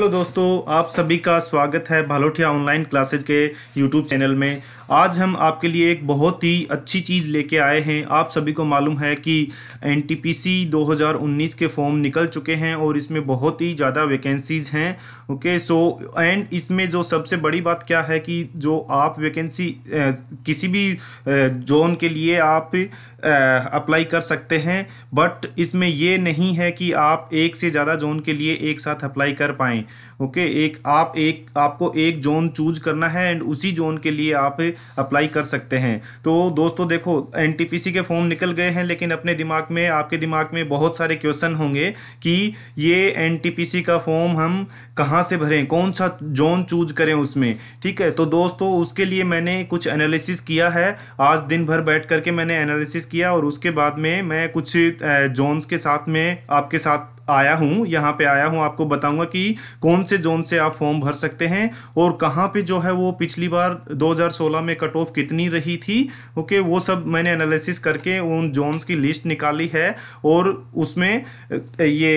hello दोस्तों आप सभी का स्वागत है भालोठिया ऑनलाइन क्लासेज के यूट्यूब चैनल में आज हम आपके लिए एक बहुत ही अच्छी चीज़ लेके आए हैं आप सभी को मालूम है कि एन 2019 के फॉर्म निकल चुके हैं और इसमें बहुत ही ज़्यादा वैकेंसीज़ हैं ओके सो एंड इसमें जो सबसे बड़ी बात क्या है कि जो आप वैकेंसी किसी भी जोन के लिए आप अप्लाई कर सकते हैं बट इसमें यह नहीं है कि आप एक से ज़्यादा जोन के लिए एक साथ अप्लाई कर पाएँ ओके एक आप एक आपको एक जोन चूज करना है एंड उसी जोन के लिए आप अप्लाई कर सकते हैं तो दोस्तों देखो एन के फॉर्म निकल गए हैं लेकिन अपने दिमाग में आपके दिमाग में बहुत सारे क्वेश्चन होंगे कि ये एन का फॉर्म हम कहाँ से भरें कौन सा जोन चूज करें उसमें ठीक है तो दोस्तों उसके लिए मैंने कुछ एनालिसिस किया है आज दिन भर बैठ करके मैंने एनालिसिस किया और उसके बाद में मैं कुछ जोन्स के साथ में आपके साथ आया हूँ यहाँ पे आया हूँ आपको बताऊंगा कि कौन से जोन से आप फॉर्म भर सकते हैं और कहाँ पे जो है वो पिछली बार 2016 में कट ऑफ कितनी रही थी ओके वो सब मैंने एनालिसिस करके उन जोन्स की लिस्ट निकाली है और उसमें ये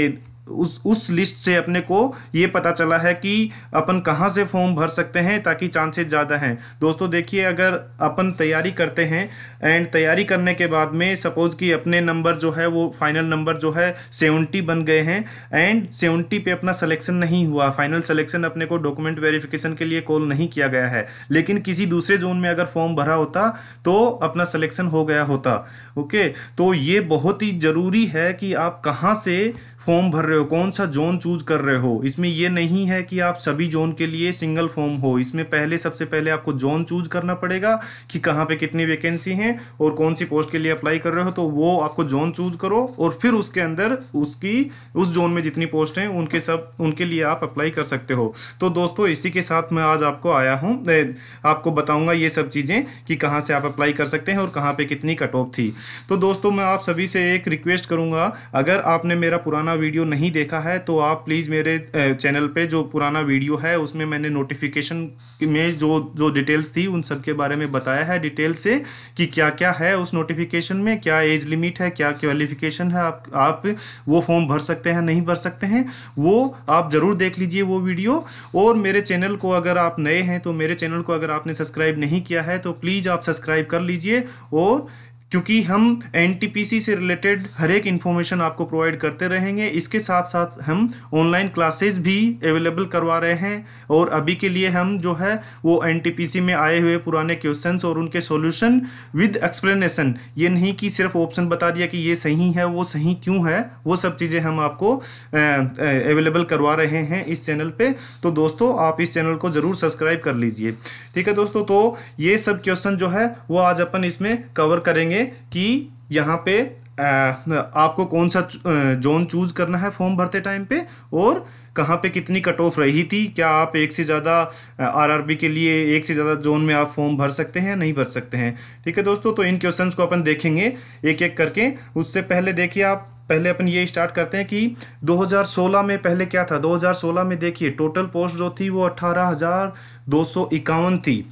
उस उस लिस्ट से अपने को ये पता चला है कि अपन कहाँ से फॉर्म भर सकते हैं ताकि चांसेस ज़्यादा हैं दोस्तों देखिए अगर अपन तैयारी करते हैं एंड तैयारी करने के बाद में सपोज़ कि अपने नंबर जो है वो फाइनल नंबर जो है सेवेंटी बन गए हैं एंड सेवेंटी पे अपना सिलेक्शन नहीं हुआ फाइनल सिलेक्शन अपने को डॉक्यूमेंट वेरिफिकेशन के लिए कॉल नहीं किया गया है लेकिन किसी दूसरे जोन में अगर फॉर्म भरा होता तो अपना सलेक्शन हो गया होता ओके तो ये बहुत ही ज़रूरी है कि आप कहाँ से फॉर्म भर रहे हो कौन सा जोन चूज कर रहे हो इसमें यह नहीं है कि आप सभी जोन के लिए सिंगल फॉर्म हो इसमें पहले सबसे पहले आपको जोन चूज करना पड़ेगा कि कहाँ पे कितनी वैकेंसी हैं और कौन सी पोस्ट के लिए अप्लाई कर रहे हो तो वो आपको जोन चूज करो और फिर उसके अंदर उसकी उस जोन में जितनी पोस्ट हैं उनके सब उनके लिए आप अप्लाई कर सकते हो तो दोस्तों इसी के साथ मैं आज आपको आया हूँ आपको बताऊँगा ये सब चीज़ें कि कहाँ से आप अप्लाई कर सकते हैं और कहाँ पर कितनी कट ऑफ थी तो दोस्तों मैं आप सभी से एक रिक्वेस्ट करूँगा अगर आपने मेरा पुराना पुराना वीडियो नहीं देखा है तो आप प्लीज़ मेरे चैनल पे जो पुराना वीडियो है उसमें मैंने नोटिफिकेशन में जो जो डिटेल्स थी उन सब के बारे में बताया है डिटेल से कि क्या क्या है उस नोटिफिकेशन में क्या एज लिमिट है क्या क्वालिफिकेशन है आप आप वो फॉर्म भर सकते हैं नहीं भर सकते हैं वो आप ज़रूर देख लीजिए वो वीडियो और मेरे चैनल को अगर आप नए हैं तो मेरे चैनल को अगर आपने सब्सक्राइब नहीं किया है तो प्लीज़ आप सब्सक्राइब कर लीजिए और क्योंकि हम एन से रिलेटेड हर एक इन्फॉर्मेशन आपको प्रोवाइड करते रहेंगे इसके साथ साथ हम ऑनलाइन क्लासेस भी अवेलेबल करवा रहे हैं और अभी के लिए हम जो है वो एन में आए हुए पुराने क्वेश्चन और उनके सोल्यूशन विद एक्सप्लेनेशन ये नहीं कि सिर्फ ऑप्शन बता दिया कि ये सही है वो सही क्यों है वो सब चीज़ें हम आपको अवेलेबल करवा रहे हैं इस चैनल पर तो दोस्तों आप इस चैनल को ज़रूर सब्सक्राइब कर लीजिए ठीक है दोस्तों तो ये सब क्वेश्चन जो है वो आज अपन इसमें कवर करेंगे कि यहाँ पे आपको कौन सा जोन चूज करना है फॉर्म भरते टाइम पे और कहाँ पे कितनी कट ऑफ रही थी क्या आप एक से ज़्यादा आरआरबी के लिए एक से ज़्यादा जोन में आप फॉर्म भर सकते हैं नहीं भर सकते हैं ठीक है दोस्तों तो इन क्वेश्चंस को अपन देखेंगे एक एक करके उससे पहले देखिए आप पहले अपन ये स्टार्ट करते हैं कि 2016 में पहले क्या था 2016 में देखिए टोटल पोस्ट जो थी वो अट्ठारह थी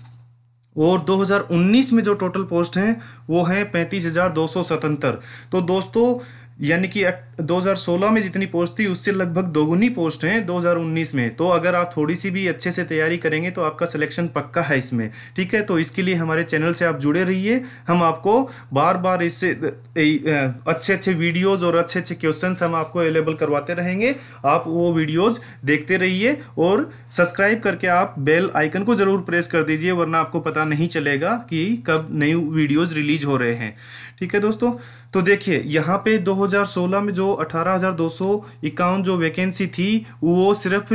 और 2019 में जो टोटल पोस्ट हैं वो हैं पैंतीस हज़ार दो सौ सतहत्तर तो दोस्तों यानी कि 2016 में जितनी पोस्ट थी उससे लगभग दोगुनी पोस्ट हैं 2019 में तो अगर आप थोड़ी सी भी अच्छे से तैयारी करेंगे तो आपका सिलेक्शन पक्का है इसमें ठीक है तो इसके लिए हमारे चैनल से आप जुड़े रहिए हम आपको बार बार इससे अच्छे अच्छे वीडियोज़ और अच्छे अच्छे क्वेश्चन हम आपको अवेलेबल करवाते रहेंगे आप वो वीडियोज़ देखते रहिए और सब्सक्राइब करके आप बेल आइकन को ज़रूर प्रेस कर दीजिए वरना आपको पता नहीं चलेगा कि कब नई वीडियोज़ रिलीज हो रहे हैं ठीक है दोस्तों तो देखिए यहाँ पे दो 2016 में जो अठारह जो वैकेंसी थी वो सिर्फ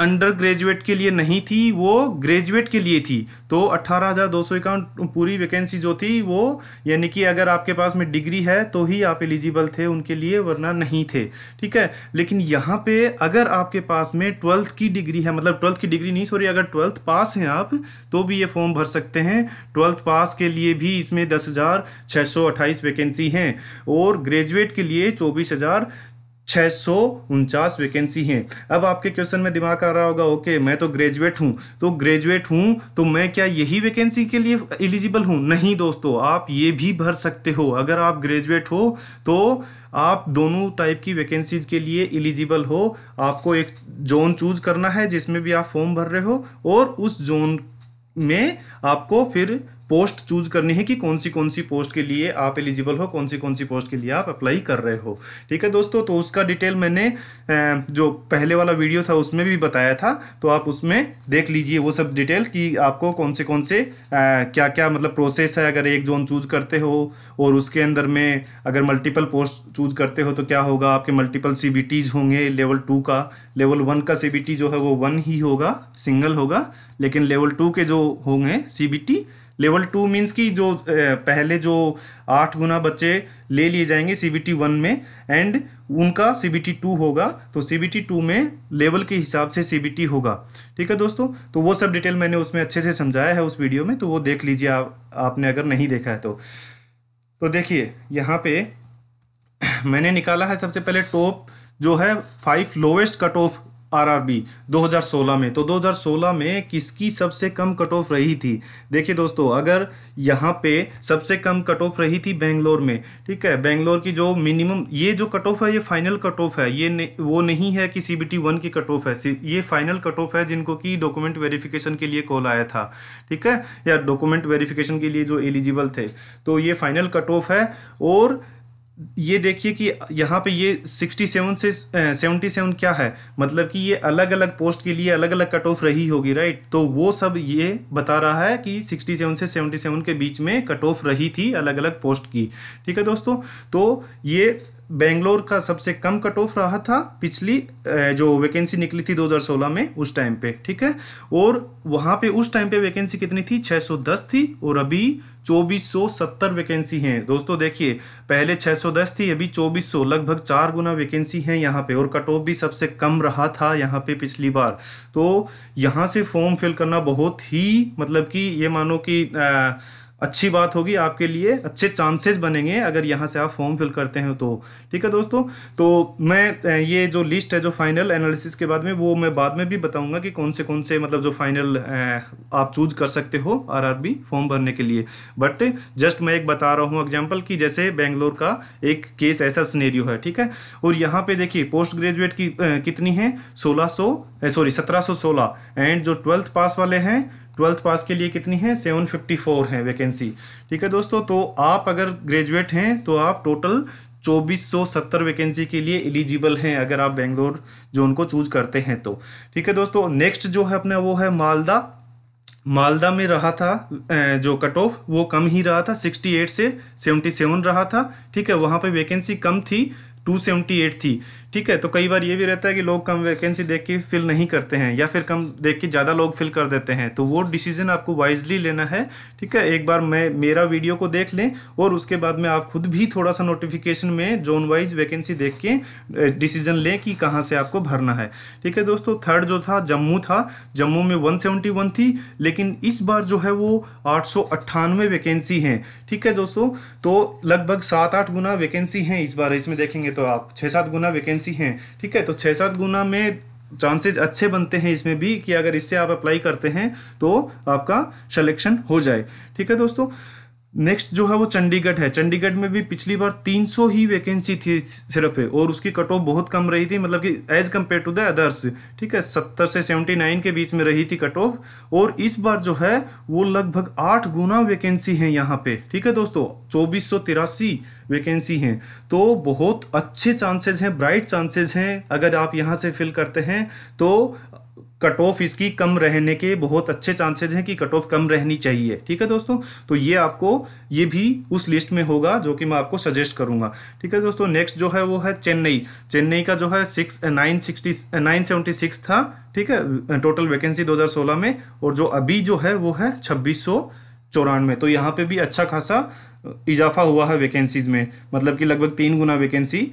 अंडर ग्रेजुएट के लिए नहीं थी वो ग्रेजुएट के लिए थी तो अट्ठारह हज़ार दो सौ इक्यावन पूरी वैकेंसी जो थी वो यानी कि अगर आपके पास में डिग्री है तो ही आप एलिजिबल थे उनके लिए वरना नहीं थे ठीक है लेकिन यहाँ पे अगर आपके पास में ट्वेल्थ की डिग्री है मतलब ट्वेल्थ की डिग्री नहीं सॉरी अगर ट्वेल्थ पास हैं आप तो भी ये फॉर्म भर सकते हैं ट्वेल्थ पास के लिए भी इसमें दस हज़ार छः सौ अट्ठाईस वैकेंसी हैं और ग्रेजुएट के लिए चौबीस हज़ार छः सौ उनचास वैकेंसी हैं अब आपके क्वेश्चन में दिमाग आ रहा होगा ओके मैं तो ग्रेजुएट हूँ तो ग्रेजुएट हूँ तो मैं क्या यही वैकेंसी के लिए एलिजिबल हूँ नहीं दोस्तों आप ये भी भर सकते हो अगर आप ग्रेजुएट हो तो आप दोनों टाइप की वैकेंसीज के लिए एलिजिबल हो आपको एक जोन चूज करना है जिसमें भी आप फॉर्म भर रहे हो और उस जोन में आपको फिर पोस्ट चूज करनी है कि कौन सी कौन सी पोस्ट के लिए आप एलिजिबल हो कौन सी कौन सी पोस्ट के लिए आप अप्लाई कर रहे हो ठीक है दोस्तों तो उसका डिटेल मैंने जो पहले वाला वीडियो था उसमें भी बताया था तो आप उसमें देख लीजिए वो सब डिटेल कि आपको कौन से कौन से क्या क्या मतलब प्रोसेस है अगर एक जोन चूज करते हो और उसके अंदर में अगर मल्टीपल पोस्ट चूज करते हो तो क्या होगा आपके मल्टीपल सी होंगे लेवल टू का लेवल वन का सी जो है वो वन ही होगा सिंगल होगा लेकिन लेवल टू के जो होंगे सी लेवल टू मीन्स कि जो पहले जो आठ गुना बच्चे ले लिए जाएंगे सी बी टी वन में एंड उनका सी बी टी टू होगा तो सी बी टी टू में लेवल के हिसाब से सी बी टी होगा ठीक है दोस्तों तो वो सब डिटेल मैंने उसमें अच्छे से समझाया है उस वीडियो में तो वो देख लीजिए आप आपने अगर नहीं देखा है तो, तो देखिए यहाँ पे मैंने निकाला है सबसे पहले टॉप जो है five lowest cut off RRB 2016 में तो 2016 में किसकी सबसे कम कट ऑफ रही थी देखिए दोस्तों अगर यहाँ पे सबसे कम कट ऑफ रही थी बेंगलोर में ठीक है बेंगलोर की जो मिनिमम ये जो कट ऑफ है ये फाइनल कट ऑफ है ये वो नहीं है कि सी बी टी वन की कट ऑफ है ये फाइनल कट ऑफ है जिनको कि डॉक्यूमेंट वेरिफिकेशन के लिए कॉल आया था ठीक है या डॉक्यूमेंट वेरिफिकेशन के लिए जो एलिजिबल थे तो ये फाइनल कट ऑफ है और ये देखिए कि यहाँ पे ये 67 से 77 क्या है मतलब कि ये अलग अलग पोस्ट के लिए अलग अलग कट ऑफ रही होगी राइट तो वो सब ये बता रहा है कि 67 से 77 के बीच में कट ऑफ रही थी अलग अलग पोस्ट की ठीक है दोस्तों तो ये बेंगलोर का सबसे कम कट ऑफ रहा था पिछली जो वैकेंसी निकली थी 2016 में उस टाइम पे ठीक है और वहाँ पे उस टाइम पे वैकेंसी कितनी थी 610 थी और अभी 2470 वैकेंसी हैं दोस्तों देखिए पहले 610 थी अभी 2400 लगभग चार गुना वैकेंसी हैं यहाँ पे और कट ऑफ भी सबसे कम रहा था यहाँ पे पिछली बार तो यहाँ से फॉर्म फिल करना बहुत ही मतलब कि ये मानो कि आ, अच्छी बात होगी आपके लिए अच्छे चांसेस बनेंगे अगर यहाँ से आप फॉर्म फिल करते हैं तो ठीक है दोस्तों तो मैं ये जो लिस्ट है जो फाइनल एनालिसिस के बाद में वो मैं बाद में भी बताऊंगा कि कौन से कौन से मतलब जो फाइनल आप चूज कर सकते हो आरआरबी फॉर्म भरने के लिए बट जस्ट मैं एक बता रहा हूँ एग्जाम्पल की जैसे बेंगलोर का एक केस ऐसा स्नेरियो है ठीक है और यहाँ पे देखिए पोस्ट ग्रेजुएट की कितनी है सोलह सौ सॉरी सत्रह सोलह एंड जो ट्वेल्थ पास वाले हैं ट्वेल्थ पास के लिए कितनी है 754 है वैकेंसी ठीक है दोस्तों तो आप अगर ग्रेजुएट हैं तो आप टोटल 2470 वैकेंसी के लिए एलिजिबल हैं अगर आप बेंगलोर जोन को चूज करते हैं तो ठीक है दोस्तों नेक्स्ट जो है अपना वो है मालदा मालदा में रहा था जो कट ऑफ वो कम ही रहा था 68 से 77 रहा था ठीक है वहाँ पे वैकेंसी कम थी 278 थी ठीक है तो कई बार ये भी रहता है कि लोग कम वैकेंसी देख के फिल नहीं करते हैं या फिर कम देख के ज़्यादा लोग फिल कर देते हैं तो वो डिसीजन आपको वाइजली लेना है ठीक है एक बार मैं मेरा वीडियो को देख लें और उसके बाद में आप खुद भी थोड़ा सा नोटिफिकेशन में जोन वाइज वैकेंसी देख के डिसीजन लें कि कहाँ से आपको भरना है ठीक है दोस्तों थर्ड जो था जम्मू था जम्मू में वन थी लेकिन इस बार जो है वो आठ वैकेंसी हैं ठीक है दोस्तों तो लगभग सात आठ गुना वैकेंसी हैं इस बार इसमें देखेंगे तो आप छः सात गुना वैकेंसी वैकेंसी हैं ठीक है तो छः सात गुना में चांसेस अच्छे बनते हैं इसमें भी कि अगर इससे आप अप्लाई करते हैं तो आपका सिलेक्शन हो जाए ठीक है दोस्तों नेक्स्ट जो है वो चंडीगढ़ है चंडीगढ़ में भी पिछली बार 300 ही वैकेंसी थी सिर्फ है और उसकी कट ऑफ बहुत कम रही थी मतलब कि as compare to the others ठीक है 70 से 79 के बीच में रही थी कट ऑफ और इस बार जो है वो लगभग आठ गुना वैकेंसी है यहाँ पे ठीक है दोस्तों चौबीस वैकेंसी हैं तो बहुत अच्छे चांसेज हैं ब्राइट चांसेज हैं अगर आप यहाँ से फिल करते हैं तो कट ऑफ इसकी कम रहने के बहुत अच्छे चांसेज हैं कि कट ऑफ कम रहनी चाहिए ठीक है दोस्तों तो ये आपको ये भी उस लिस्ट में होगा जो कि मैं आपको सजेस्ट करूंगा ठीक है दोस्तों नेक्स्ट जो है वो है चेन्नई चेन्नई का जो है six nine sixty nine seventy six था ठीक है टोटल वैकेंसी दो हजार सोलह में और जो अभी जो है वो है छब्बीस सौ चौरानवे तो यहाँ पे भी अच्छा खासा इजाफा हुआ है वैकेंसीज में मतलब कि लगभग तीन गुना वैकेंसी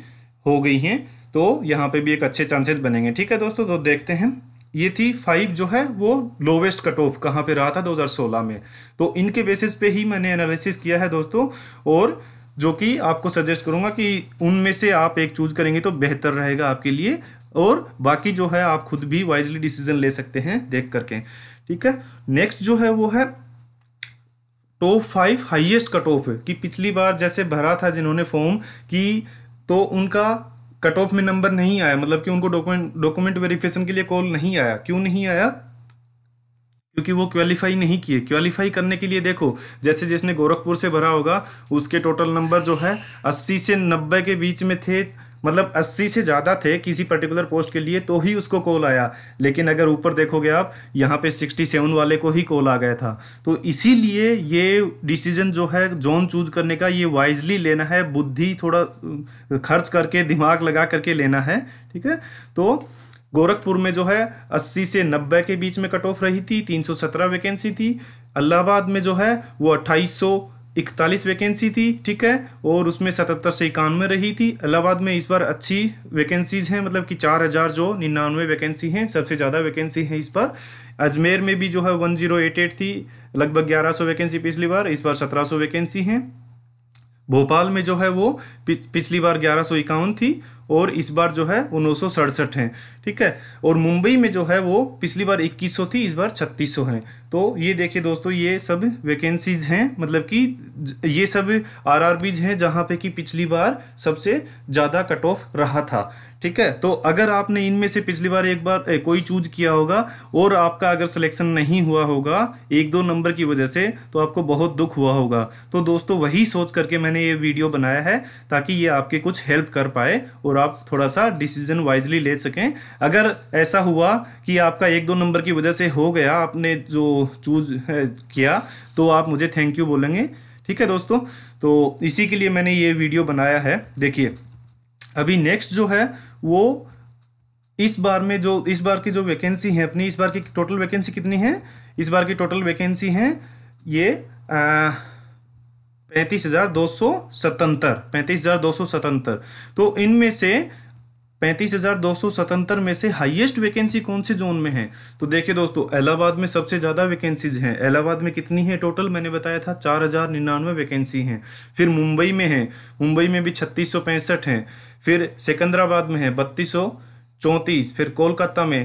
हो गई हैं तो यहाँ पे भी एक अच्छे चांसेस बनेंगे ठीक है दोस्तों तो देखते हैं ये थी फाइव जो है वो लोवेस्ट कट ऑफ कहाँ पे रहा था 2016 में तो इनके बेसिस पे ही मैंने एनालिसिस किया है दोस्तों और जो कि आपको सजेस्ट करूंगा कि उनमें से आप एक चूज करेंगे तो बेहतर रहेगा आपके लिए और बाकी जो है आप खुद भी वाइजली डिसीजन ले सकते हैं देख करके ठीक है नेक्स्ट जो है वो है top five highest cut off कि पिछली बार जैसे भरा था जिन्होंने फॉर्म की तो उनका कट ऑफ में नंबर नहीं आया मतलब कि उनको डॉक्यूमेंट डॉक्यूमेंट वेरिफिकेशन के लिए कॉल नहीं आया क्यों नहीं आया क्योंकि वो क्वालिफाई नहीं किए क्वालिफाई करने के लिए देखो जैसे जिसने गोरखपुर से भरा होगा उसके टोटल नंबर जो है अस्सी से नब्बे के बीच में थे मतलब 80 से ज़्यादा थे किसी पर्टिकुलर पोस्ट के लिए तो ही उसको कॉल आया लेकिन अगर ऊपर देखोगे आप यहाँ पे 67 वाले को ही कॉल आ गया था तो इसीलिए ये डिसीजन जो है जोन चूज करने का ये वाइजली लेना है बुद्धि थोड़ा खर्च करके दिमाग लगा करके लेना है ठीक है तो गोरखपुर में जो है 80 से 90 के बीच में कट ऑफ रही थी 317 वैकेंसी थी अलाहाबाद में जो है वो 2800 इकतालीस वैकेंसी थी ठीक है और उसमें सतहत्तर से इक्यानवे रही थी इलाहाबाद में इस बार अच्छी वैकेंसीज हैं मतलब कि चार हज़ार जो निन्यानवे वैकेंसी हैं सबसे ज़्यादा वैकेंसी हैं इस बार अजमेर में भी जो है वन जीरो एट एट थी लगभग ग्यारह सौ वैकेंसी पिछली बार इस बार सत्रह सौ वैकेंसी हैं भोपाल में जो है वो पिछली बार ग्यारह थी और इस बार जो है उन्नीस है ठीक है और मुंबई में जो है वो पिछली बार 2100 थी इस बार 3600 है तो ये देखिए दोस्तों ये सब वैकेंसीज हैं मतलब कि ये सब आर हैं जहाँ पे कि पिछली बार सबसे ज़्यादा कट ऑफ रहा था ठीक है तो अगर आपने इनमें से पिछली बार एक बार ए, कोई चूज किया होगा और आपका अगर सिलेक्शन नहीं हुआ होगा एक दो नंबर की वजह से तो आपको बहुत दुख हुआ होगा तो दोस्तों वही सोच करके मैंने ये वीडियो बनाया है ताकि ये आपके कुछ हेल्प कर पाए और आप थोड़ा सा डिसीजन वाइजली ले सकें अगर ऐसा हुआ कि आपका एक दो नंबर की वजह से हो गया आपने जो चूज किया तो आप मुझे थैंक यू बोलेंगे ठीक है दोस्तों तो इसी के लिए मैंने ये वीडियो बनाया है देखिए अभी नेक्स्ट जो है वो इस बार में जो इस बार की जो वैकेंसी है अपनी इस बार की टोटल वैकेंसी कितनी है इस बार की टोटल वैकेंसी है ये आ, पैंतीस हजार दो सौ सतहत्तर पैंतीस हजार दो सौ सतहत्तर तो इनमें से पैंतीस हज़ार दो सौ सतहत्तर में से हाईएस्ट वैकेंसी कौन से जोन में है तो देखिए दोस्तों इलाहाबाद में सबसे ज़्यादा वैकेंसीज हैं इलाहाबाद में कितनी है टोटल मैंने बताया था चार हज़ार निन्यानवे वैकेंसी हैं फिर मुंबई में है मुंबई में भी छत्तीस सौ पैंसठ फिर सिकंदराबाद में है बत्तीस सौ चौंतीस फिर कोलकाता में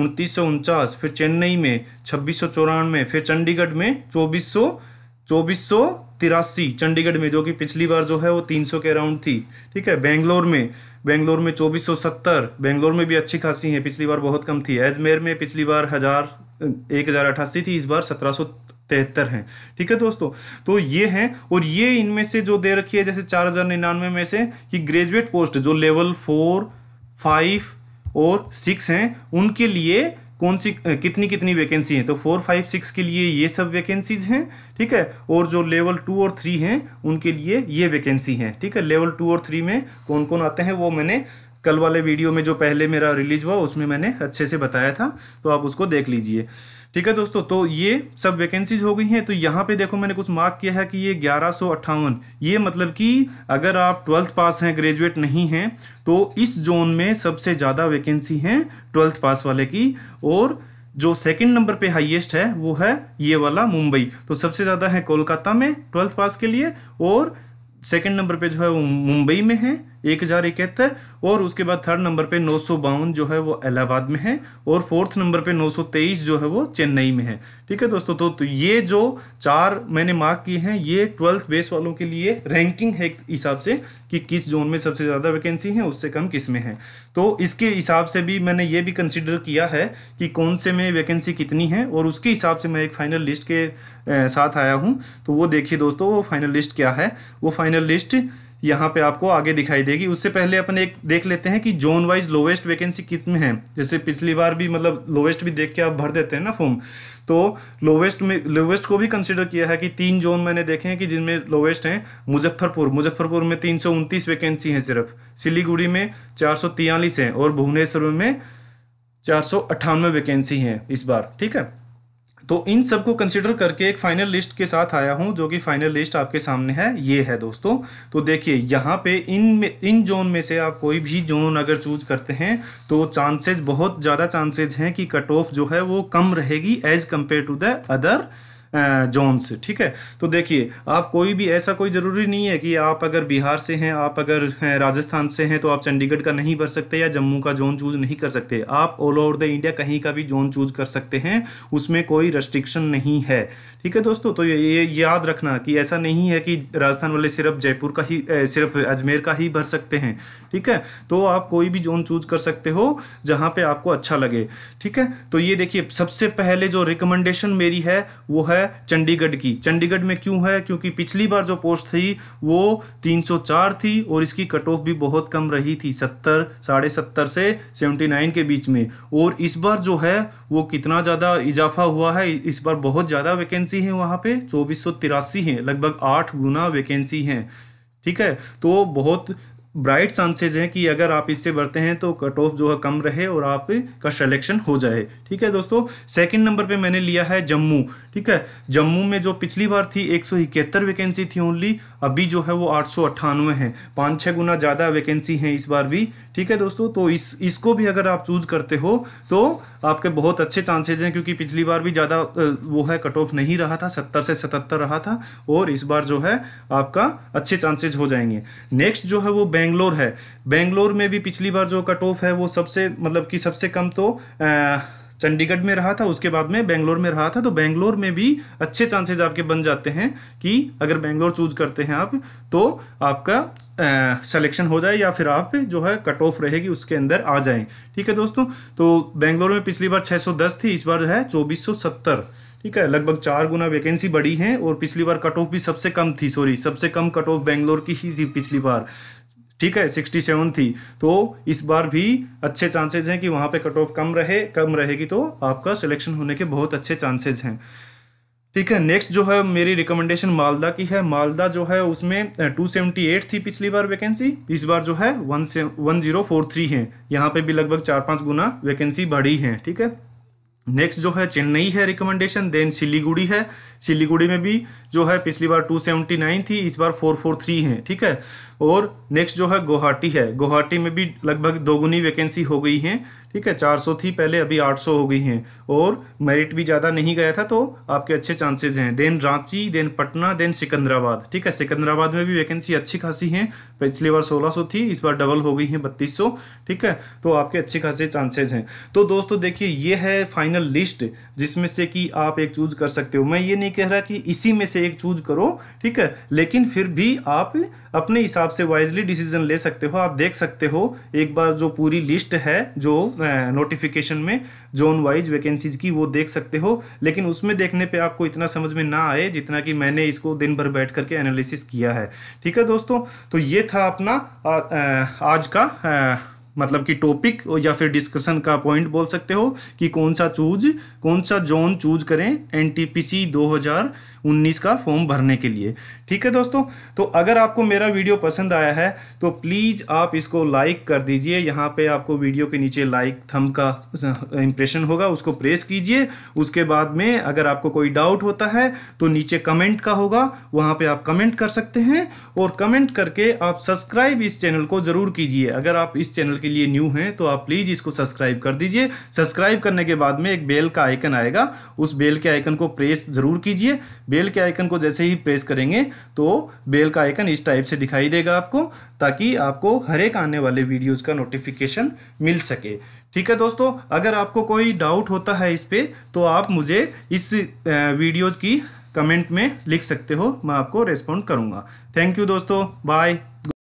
उनतीस सौ उनचास फिर चेन्नई में छब्बीस सौ चौरानवे फिर चंडीगढ़ में चौबीस सौ चौबीस सौ तिरासी चंडीगढ़ में जो कि पिछली बार जो है वो तीन सौ के अराउंड थी ठीक है बेंगलोर में बेंगलोर में 2470 बेंगलोर में भी अच्छी खासी है पिछली बार बहुत कम थी अजमेर में पिछली बार हज़ार एक हज़ार अठासी थी इस बार सत्रह सौ तिहत्तर हैं ठीक है दोस्तों तो ये हैं और ये इनमें से जो दे रखी है जैसे चार हज़ार निन्यानवे में से कि ग्रेजुएट पोस्ट जो लेवल फोर फाइव और सिक्स हैं उनके लिए कौन सी कितनी कितनी वैकेंसी हैं तो फोर फाइव सिक्स के लिए ये सब वैकेंसीज हैं ठीक है और जो लेवल टू और थ्री हैं उनके लिए ये वैकेंसी हैं ठीक है लेवल टू और थ्री में कौन कौन आते हैं वो मैंने कल वाले वीडियो में जो पहले मेरा रिलीज हुआ उसमें मैंने अच्छे से बताया था तो आप उसको देख लीजिए ठीक है दोस्तों तो ये सब वैकेंसीज हो गई हैं तो यहाँ पे देखो मैंने कुछ मार्क किया है कि ये ग्यारह ये मतलब कि अगर आप ट्वेल्थ पास हैं ग्रेजुएट नहीं हैं तो इस जोन में सबसे ज़्यादा वैकेंसी हैं ट्वेल्थ पास वाले की और जो सेकंड नंबर पे हाईएस्ट है वो है ये वाला मुंबई तो सबसे ज़्यादा है कोलकाता में ट्वेल्थ पास के लिए और सेकेंड नंबर पर जो है वो मुंबई में है एक हजार इकहत्तर और उसके बाद थर्ड नंबर पे नौ सौ बावन जो है वो इलाहाबाद में है और फोर्थ नंबर पे तेईस जो है वो चेन्नई में है ठीक है दोस्तों तो, तो ये जो चार मैंने मार्क किए हैं ये ट्वेल्थ बेस वालों के लिए रैंकिंग है हिसाब से कि किस जोन में सबसे ज़्यादा वैकेंसी है उससे कम किस में है तो इसके हिसाब से भी मैंने ये भी कंसिडर किया है कि कौन से में वैकेंसी कितनी है और उसके हिसाब से मैं एक फाइनल लिस्ट के साथ आया हूँ तो वो देखिए दोस्तों वो फाइनल लिस्ट क्या है वो फाइनल लिस्ट यहाँ पे आपको आगे दिखाई देगी उससे पहले अपन एक देख लेते हैं कि जोन वाइज लोवेस्ट वैकेंसी किस में है जैसे पिछली बार भी मतलब लोवेस्ट भी देख के आप भर देते हैं ना फॉर्म तो लोवेस्ट में लोवेस्ट को भी कंसिडर किया है कि तीन जोन मैंने देखे हैं कि जिनमें लोवेस्ट हैं मुजफ्फरपुर मुजफ्फरपुर में तीन वैकेंसी हैं सिर्फ सिलीगुड़ी में चार हैं और भुवनेश्वर में चार वैकेंसी हैं इस बार ठीक है तो इन सबको कंसिडर करके एक फाइनल लिस्ट के साथ आया हूँ जो कि फाइनल लिस्ट आपके सामने है ये है दोस्तों तो देखिए यहाँ पे इन में इन जोन में से आप कोई भी जोन अगर चूज करते हैं तो चांसेज बहुत ज़्यादा चांसेज हैं कि कट ऑफ जो है वो कम रहेगी as compare to the other zone से ठीक है तो देखिए आप कोई भी ऐसा कोई ज़रूरी नहीं है कि आप अगर बिहार से हैं आप अगर राजस्थान से हैं तो आप चंडीगढ़ का नहीं भर सकते या जम्मू का जोन चूज़ नहीं कर सकते आप ऑल ओवर द इंडिया कहीं का भी जोन चूज़ कर सकते हैं उसमें कोई रेस्ट्रिक्शन नहीं है ठीक है दोस्तों तो ये याद रखना कि ऐसा नहीं है कि राजस्थान वाले सिर्फ जयपुर का ही सिर्फ अजमेर का ही भर सकते हैं ठीक है तो आप कोई भी जोन चूज कर सकते हो जहाँ पे आपको अच्छा लगे ठीक है तो ये देखिए सबसे पहले जो रिकमेंडेशन मेरी है वो है है चंडीगढ़ की चंडीगढ़ में क्यों है क्योंकि पिछली बार जो पोस्ट थी वो 304 थी और इसकी कट ऑफ भी बहुत कम रही थी सत्तर साढ़े सत्तर से 79 के बीच में और इस बार जो है वो कितना ज़्यादा इजाफा हुआ है इस बार बहुत ज़्यादा वैकेंसी है वहाँ पे चौबीस है लगभग आठ गुना वैकेंसी हैं ठीक है तो बहुत ब्राइट चांसेज हैं कि अगर आप इससे बढ़ते हैं तो कट ऑफ जो है कम रहे और आपका सिलेक्शन हो जाए ठीक है दोस्तों सेकंड नंबर पे मैंने लिया है जम्मू ठीक है जम्मू में जो पिछली बार थी एक वैकेंसी थी ओनली अभी जो है वो आठ सौ अट्ठानवे है पाँच छः गुना ज़्यादा वैकेंसी है इस बार भी ठीक है दोस्तों तो इस इसको भी अगर आप चूज करते हो तो आपके बहुत अच्छे चांसेज हैं क्योंकि पिछली बार भी ज़्यादा वो है कट ऑफ नहीं रहा था सत्तर से सतहत्तर रहा था और इस बार जो है आपका अच्छे चांसेज हो जाएंगे नेक्स्ट जो है वो बेंगलोर है बेंगलोर में भी पिछली बार जो कट ऑफ है वो सबसे मतलब कि सबसे कम तो आ, चंडीगढ़ में रहा था उसके बाद में बेंगलोर में रहा था तो बेंगलोर में भी अच्छे चांसेज आपके बन जाते हैं कि अगर बेंगलोर चूज करते हैं आप तो आपका सिलेक्शन हो जाए या फिर आप जो है कट ऑफ रहेगी उसके अंदर आ जाए ठीक है दोस्तों तो बेंगलोर में पिछली बार 610 थी इस बार जो है चौबीस ठीक है लगभग चार गुना वैकेंसी बढ़ी है और पिछली बार कट ऑफ भी सबसे कम थी सॉरी सबसे कम कट ऑफ बेंगलोर की ही थी पिछली बार ठीक है 67 थी तो इस बार भी अच्छे चांसेज हैं कि वहाँ पे कट ऑफ कम रहे कम रहेगी तो आपका सिलेक्शन होने के बहुत अच्छे चांसेज हैं ठीक है नेक्स्ट जो है मेरी रिकमेंडेशन मालदा की है मालदा जो है उसमें 278 थी पिछली बार वैकेंसी इस बार जो है वन से वन जीरो फोर थ्री है यहाँ पे भी लगभग चार पांच गुना वैकेंसी बढ़ी है ठीक है नेक्स्ट जो है चेन्नई है रिकमेंडेशन देन सिलीगुड़ी है सिलीगुड़ी में भी जो है पिछली बार 279 थी इस बार 443 है ठीक है और नेक्स्ट जो है गुवाहाटी है गुवाहाटी में भी लगभग दोगुनी वैकेंसी हो गई है ठीक है 400 थी पहले अभी 800 हो गई हैं और मेरिट भी ज़्यादा नहीं गया था तो आपके अच्छे चांसेज हैं then Ranchi then Patna then Secunderabad ठीक है सिकंदराबाद में भी वैकेंसी अच्छी खासी है पिछली बार सौ थी इस बार डबल हो गई है सौ ठीक है तो आपके अच्छे खासे चांसेज हैं तो दोस्तों देखिए ये है फाइनल लिस्ट जिसमें से कि आप एक चूज कर सकते हो मैं ये नहीं नहीं कह रहा कि इसी में से एक चूज करो ठीक है लेकिन फिर भी आप अपने हिसाब से वाइजली डिसीजन ले सकते हो आप देख सकते हो एक बार जो पूरी लिस्ट है जो नोटिफिकेशन में जोन वाइज वैकेंसीज की वो देख सकते हो लेकिन उसमें देखने पे आपको इतना समझ में ना आए जितना कि मैंने इसको दिन भर बैठ करके एनालिसिस किया है ठीक है दोस्तों तो ये था अपना आ, आ, आज का आ, मतलब कि टॉपिक या फिर डिस्कशन का पॉइंट बोल सकते हो कि कौन सा चूज कौन सा जोन चूज करें एन टी पी सी दो हज़ार उन्नीस का फॉर्म भरने के लिए ठीक है दोस्तों तो अगर आपको मेरा वीडियो पसंद आया है तो प्लीज़ आप इसको लाइक कर दीजिए यहाँ पे आपको वीडियो के नीचे लाइक थम का इंप्रेशन होगा उसको प्रेस कीजिए उसके बाद में अगर आपको कोई डाउट होता है तो नीचे कमेंट का होगा वहाँ पर आप कमेंट कर सकते हैं और कमेंट करके आप सब्सक्राइब इस चैनल को ज़रूर कीजिए अगर आप इस चैनल के लिए न्यू हैं तो आप प्लीज़ इसको सब्सक्राइब कर दीजिए सब्सक्राइब करने के बाद में एक बेल का आइकन आएगा उस बेल के आइकन को प्रेस ज़रूर कीजिए बेल के आइकन को जैसे ही प्रेस करेंगे तो बेल का आइकन इस टाइप से दिखाई देगा आपको ताकि आपको हर एक आने वाले वीडियोज़ का नोटिफिकेशन मिल सके ठीक है दोस्तों अगर आपको कोई डाउट होता है इस पर तो आप मुझे इस वीडियोज़ की कमेंट में लिख सकते हो मैं आपको रेस्पॉन्ड करूँगा थैंक यू दोस्तों बाय